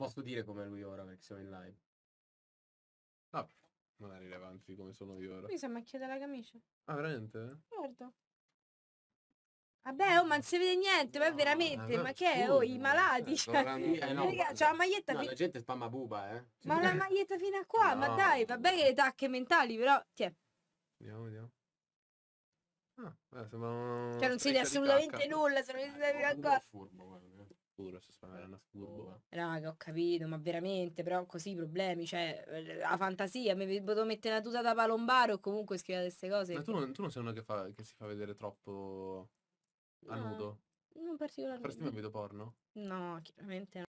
posso dire come lui ora perché siamo in live. No, ah, non è rilevante come sono io ora. Mi sembra macchiata la camicia. Ah, veramente? Guarda. Certo. Vabbè, oh, ma non si vede niente, ma veramente, ma, ma che è? Oh, i malati, eh, cioè, eh, no, raga, cioè, la maglietta... No, fin... la gente spamma buba, eh. Ma la maglietta fino a qua, no. ma dai, vabbè che le tacche mentali, però, tiè. Vediamo, vediamo. Ah, beh, sembra una... Cioè, non si vede assolutamente nulla, se non si vede ancora. Furbo, eh sicuro, sto certo. sparando furbo. Eh. Raga, ho capito, ma veramente, però così i problemi, cioè, la fantasia, mi potevo mettere la tuta da palombaro o comunque scrivere queste cose. Ma tu non, tu non sei uno che, fa, che si fa vedere troppo a no, nudo? Non particolarmente. Faresti mai video porno? No, chiaramente no.